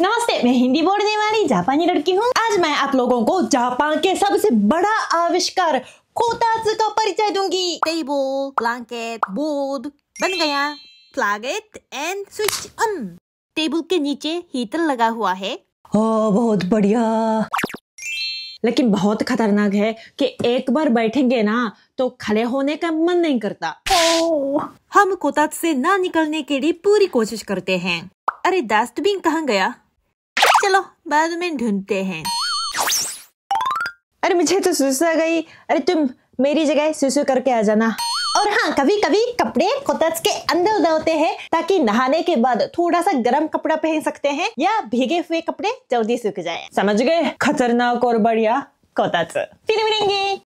नमस्ते मैं हिंदी बोलने वाली जापानी लड़की हूँ आज मैं आप लोगों को जापान के सबसे बड़ा आविष्कार कोताज का परिचय दूंगी टेबल ब्लैंकेट बोर्ड बन गया प्लागेट एंड स्विच ऑन टेबल के नीचे हीटर लगा हुआ है ओ, बहुत बढ़िया लेकिन बहुत खतरनाक है कि एक बार बैठेंगे ना तो खड़े होने का मन नहीं करता ओ, हम कोताज से ना निकलने के लिए पूरी कोशिश करते हैं अरे डस्टबिन कहाँ गया चलो बाद में ढूंढते हैं अरे मुझे तो सुसु आ गई अरे तुम मेरी जगह सुसु करके आ जाना और हाँ कभी कभी कपड़े कोतस के अंदर उधर होते हैं ताकि नहाने के बाद थोड़ा सा गर्म कपड़ा पहन सकते हैं या भीगे हुए कपड़े जल्दी सूख जाए समझ गए खतरनाक और बढ़िया कोतस फिर मिलेंगे